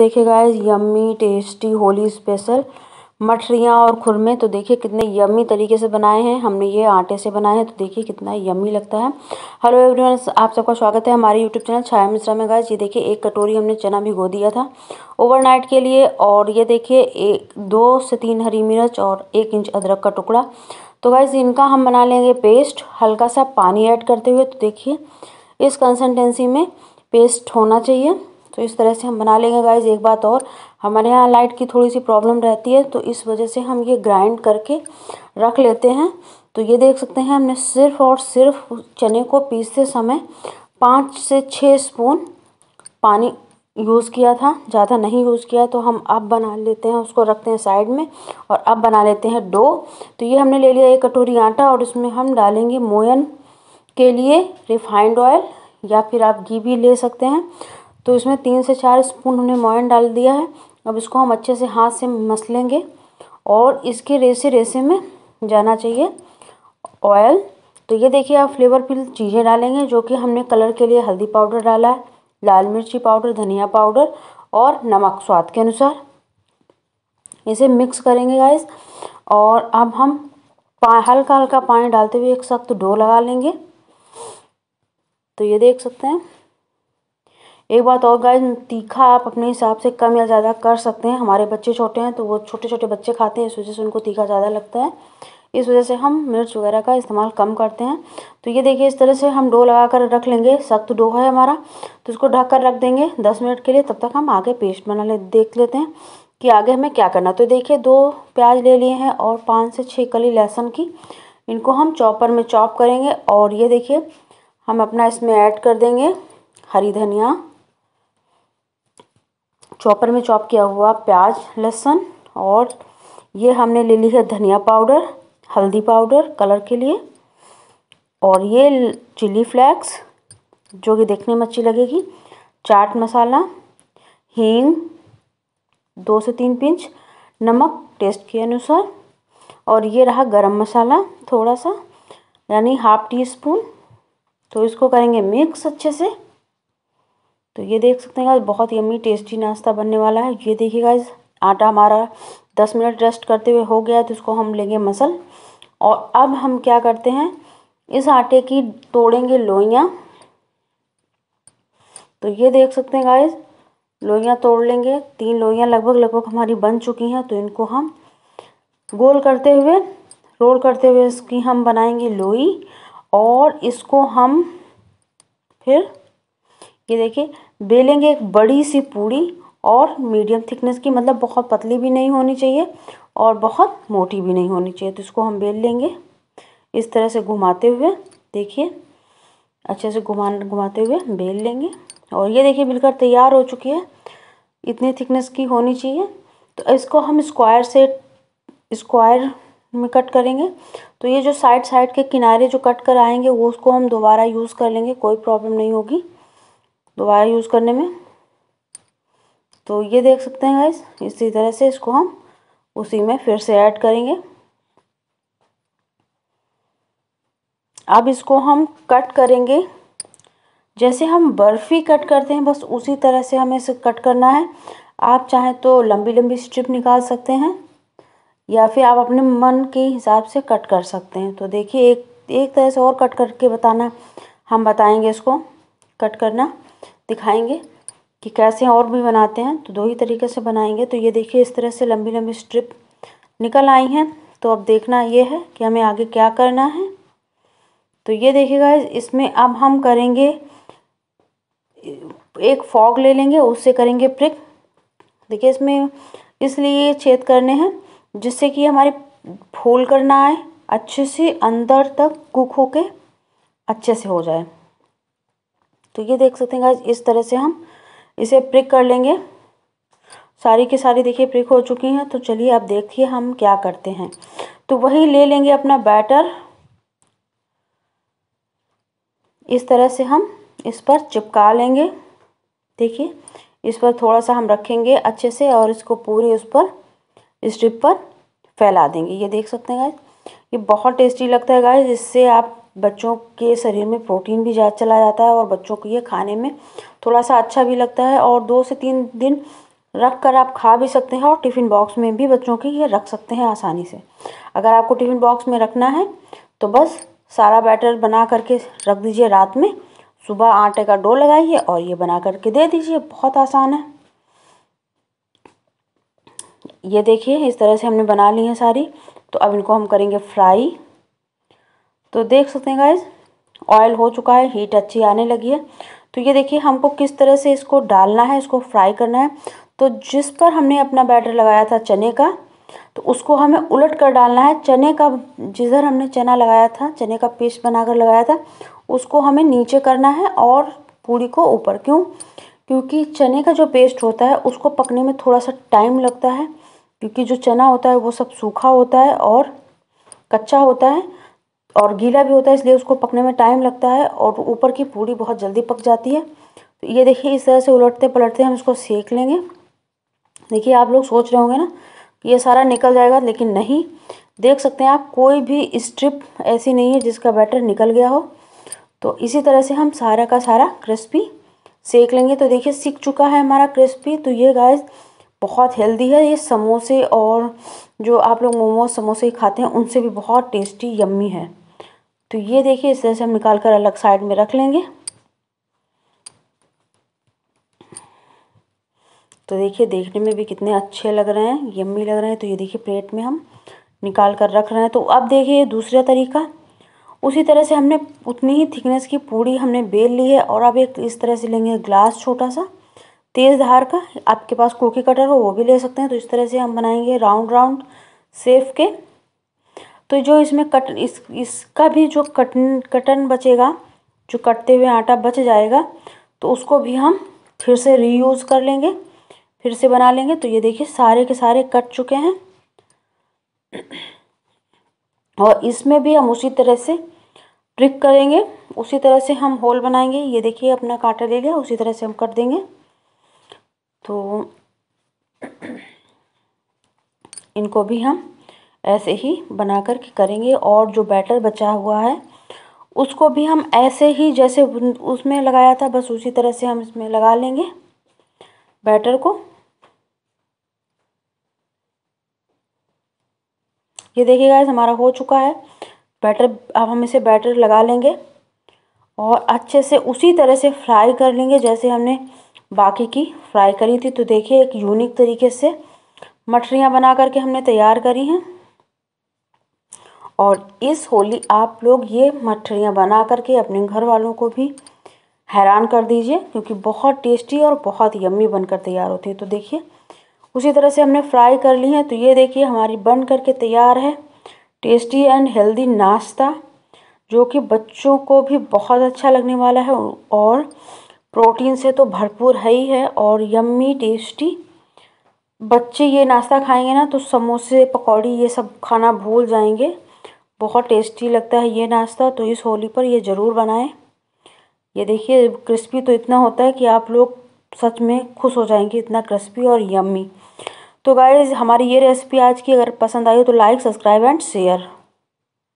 देखिए guys yummy tasty Holi special मठरियाँ और खुरमे तो देखिए कितने यम्मी तरीके से बनाए हैं हमने ये आटे से बनाए हैं तो देखिए कितना यम्मी लगता है हेलो एवरीवन आप सबका स्वागत है हमारे यूट्यूब चैनल छाया मिश्रा में गाइस ये देखिए एक कटोरी हमने चना भिगो दिया था ओवरनाइट के लिए और ये देखिए एक दो से तीन हरी मिर्च और एक इंच अदरक का टुकड़ा तो गाइज इनका हम बना लेंगे पेस्ट हल्का सा पानी ऐड करते हुए तो देखिए इस कंसनटेंसी में पेस्ट होना चाहिए तो इस तरह से हम बना लेंगे गाइज एक बात और हमारे यहाँ लाइट की थोड़ी सी प्रॉब्लम रहती है तो इस वजह से हम ये ग्राइंड करके रख लेते हैं तो ये देख सकते हैं हमने सिर्फ और सिर्फ चने को पीसते समय पाँच से छः स्पून पानी यूज़ किया था ज़्यादा नहीं यूज़ किया तो हम अब बना लेते हैं उसको रखते हैं साइड में और अब बना लेते हैं डो तो ये हमने ले लिया एक कटोरी आटा और इसमें हम डालेंगे मोयन के लिए रिफाइंड ऑयल या फिर आप घी भी ले सकते हैं तो इसमें तीन से चार स्पून हमने मोयन डाल दिया है अब इसको हम अच्छे से हाथ से मस लेंगे और इसके रेसे रेसे में जाना चाहिए ऑयल तो ये देखिए आप फ्लेवरफुल चीज़ें डालेंगे जो कि हमने कलर के लिए हल्दी पाउडर डाला है लाल मिर्ची पाउडर धनिया पाउडर और नमक स्वाद के अनुसार इसे मिक्स करेंगे गाइस और अब हम हल्का हल्का पानी डालते हुए एक सख्त डो लगा लेंगे तो ये देख सकते हैं एक बात और गाय तीखा आप अपने हिसाब से कम या ज़्यादा कर सकते हैं हमारे बच्चे छोटे हैं तो वो छोटे छोटे बच्चे खाते हैं इस वजह से उनको तीखा ज़्यादा लगता है इस वजह से हम मिर्च वगैरह का इस्तेमाल कम करते हैं तो ये देखिए इस तरह से हम डो लगा कर रख लेंगे सख्त डो है हमारा तो इसको ढक कर रख देंगे दस मिनट के लिए तब तक हम आगे पेस्ट बना ले देख लेते हैं कि आगे हमें क्या करना तो देखिए दो प्याज ले लिए हैं और पाँच से छः कली लहसुन की इनको हम चॉपर में चॉप करेंगे और ये देखिए हम अपना इसमें ऐड कर देंगे हरी धनिया चॉपर में चॉप किया हुआ प्याज लहसुन और ये हमने ले ली है धनिया पाउडर हल्दी पाउडर कलर के लिए और ये चिली फ्लेक्स जो कि देखने में अच्छी लगेगी चाट मसाला हींग दो से तीन पिंच नमक टेस्ट के अनुसार और ये रहा गरम मसाला थोड़ा सा यानी हाफ टी स्पून तो इसको करेंगे मिक्स अच्छे से तो ये देख सकते हैं गाइस बहुत यम्मी टेस्टी नाश्ता बनने वाला है ये देखिएगा इस आटा हमारा दस मिनट रेस्ट करते हुए हो गया तो इसको हम लेंगे मसल और अब हम क्या करते हैं इस आटे की तोड़ेंगे लोइयाँ तो ये देख सकते हैं गाइस लोइयाँ तोड़ लेंगे तीन लोइयाँ लगभग लगभग हमारी बन चुकी हैं तो इनको हम गोल करते हुए रोल करते हुए इसकी हम बनाएंगे लोई और इसको हम फिर ये देखिए बेलेंगे एक बड़ी सी पूड़ी और मीडियम थिकनेस की मतलब बहुत पतली भी नहीं होनी चाहिए और बहुत मोटी भी नहीं होनी चाहिए तो इसको हम बेल लेंगे इस तरह से घुमाते हुए देखिए अच्छे से घुमा घुमाते हुए बेल लेंगे और ये देखिए बिल्कुल तैयार हो चुकी है इतनी थिकनेस की होनी चाहिए तो इसको हम स्क्वायर से स्क्वायर में कट करेंगे तो ये जो साइड साइड के किनारे जो कट कर आएंगे वो उसको हम दोबारा यूज़ कर लेंगे कोई प्रॉब्लम नहीं होगी दोबारा यूज़ करने में तो ये देख सकते हैं गाइस इसी तरह से इसको हम उसी में फिर से ऐड करेंगे अब इसको हम कट करेंगे जैसे हम बर्फ़ी कट करते हैं बस उसी तरह से हमें इसे कट करना है आप चाहें तो लंबी लंबी स्ट्रिप निकाल सकते हैं या फिर आप अपने मन के हिसाब से कट कर सकते हैं तो देखिए एक एक तरह से और कट करके बताना हम बताएंगे इसको कट करना दिखाएंगे कि कैसे और भी बनाते हैं तो दो ही तरीके से बनाएंगे तो ये देखिए इस तरह से लंबी लंबी स्ट्रिप निकल आई हैं तो अब देखना ये है कि हमें आगे क्या करना है तो ये देखिएगा इसमें अब हम करेंगे एक फॉग ले लेंगे उससे करेंगे प्रिक देखिए इसमें इसलिए छेद करने हैं जिससे कि हमारी फूल करना आए अच्छे से अंदर तक कुक होके अच्छे से हो जाए तो ये देख सकते हैं गाइज इस तरह से हम इसे प्रिक कर लेंगे सारी की सारी देखिए प्रिक हो चुकी हैं तो चलिए आप देखिए हम क्या करते हैं तो वही ले लेंगे अपना बैटर इस तरह से हम इस पर चिपका लेंगे देखिए इस पर थोड़ा सा हम रखेंगे अच्छे से और इसको पूरे उस पर स्ट्रिप पर फैला देंगे ये देख सकते हैं गाइज ये बहुत टेस्टी लगता है गाइज इससे आप बच्चों के शरीर में प्रोटीन भी ज़्यादा चला जाता है और बच्चों को ये खाने में थोड़ा सा अच्छा भी लगता है और दो से तीन दिन रख कर आप खा भी सकते हैं और टिफ़िन बॉक्स में भी बच्चों के ये रख सकते हैं आसानी से अगर आपको टिफ़िन बॉक्स में रखना है तो बस सारा बैटर बना करके रख दीजिए रात में सुबह आटे का डो लगाइए और ये बना करके दे दीजिए बहुत आसान है ये देखिए इस तरह से हमने बना ली है सारी तो अब इनको हम करेंगे फ्राई तो देख सकते हैं गाइज ऑयल हो चुका है हीट अच्छी आने लगी है तो ये देखिए हमको किस तरह से इसको डालना है इसको फ्राई करना है तो जिस पर हमने अपना बैटर लगाया था चने का तो उसको हमें उलट कर डालना है चने का जिधर हमने चना लगाया था चने का पेस्ट बनाकर लगाया था उसको हमें नीचे करना है और पूरी को ऊपर क्यों क्योंकि चने का जो पेस्ट होता है उसको पकने में थोड़ा सा टाइम लगता है क्योंकि जो चना होता है वो सब सूखा होता है और कच्चा होता है और गीला भी होता है इसलिए उसको पकने में टाइम लगता है और ऊपर की पूड़ी बहुत जल्दी पक जाती है तो ये देखिए इस तरह से उलटते पलटते हम इसको सेक लेंगे देखिए आप लोग सोच रहे होंगे ना ये सारा निकल जाएगा लेकिन नहीं देख सकते हैं आप कोई भी स्ट्रिप ऐसी नहीं है जिसका बैटर निकल गया हो तो इसी तरह से हम सारा का सारा क्रिस्पी सेक लेंगे तो देखिए सीख चुका है हमारा क्रिस्पी तो ये गाय बहुत हेल्दी है ये समोसे और जो आप लोग मोमोज समोसे खाते हैं उनसे भी बहुत टेस्टी यम्मी है तो ये देखिए इस तरह से हम निकाल कर अलग साइड में रख लेंगे तो देखिए देखने में भी कितने अच्छे लग रहे हैं यम्मी लग रहे हैं तो ये देखिए प्लेट में हम निकाल कर रख रहे हैं तो अब देखिए दूसरा तरीका उसी तरह से हमने उतनी ही थिकनेस की पूड़ी हमने बेल ली है और अब एक इस तरह से लेंगे ग्लास छोटा सा तेज़ धार का आपके पास कुकी कटर हो वो भी ले सकते हैं तो इस तरह से हम बनाएंगे राउंड राउंड सेफ के तो जो इसमें कट इस इसका भी जो कटन कटन बचेगा जो कटते हुए आटा बच जाएगा तो उसको भी हम फिर से रीयूज़ कर लेंगे फिर से बना लेंगे तो ये देखिए सारे के सारे कट चुके हैं और इसमें भी हम उसी तरह से ट्रिक करेंगे उसी तरह से हम होल बनाएंगे ये देखिए अपना कांटा ले लिया उसी तरह से हम कट देंगे तो इनको भी हम ऐसे ही बना कर के करेंगे और जो बैटर बचा हुआ है उसको भी हम ऐसे ही जैसे उसमें लगाया था बस उसी तरह से हम इसमें लगा लेंगे बैटर को ये देखिएगा इस हमारा हो चुका है बैटर अब हम इसे बैटर लगा लेंगे और अच्छे से उसी तरह से फ्राई कर लेंगे जैसे हमने बाकी की फ्राई करी थी तो देखिए एक यूनिक तरीके से मठरियाँ बना करके हमने तैयार करी हैं और इस होली आप लोग ये मठरियाँ बना करके अपने घर वालों को भी हैरान कर दीजिए क्योंकि बहुत टेस्टी और बहुत यम्मी बनकर तैयार होती है तो देखिए उसी तरह से हमने फ्राई कर ली है तो ये देखिए हमारी बन करके तैयार है टेस्टी एंड हेल्दी नाश्ता जो कि बच्चों को भी बहुत अच्छा लगने वाला है और प्रोटीन से तो भरपूर है ही है और यम्मी टेस्टी बच्चे ये नाश्ता खाएंगे ना तो समोसे पकौड़ी ये सब खाना भूल जाएंगे बहुत टेस्टी लगता है ये नाश्ता तो इस होली पर ये ज़रूर बनाएं ये देखिए क्रिस्पी तो इतना होता है कि आप लोग सच में खुश हो जाएंगे इतना क्रिस्पी और यम्मी तो गाइज़ हमारी ये रेसिपी आज की अगर पसंद आई हो तो लाइक सब्सक्राइब एंड शेयर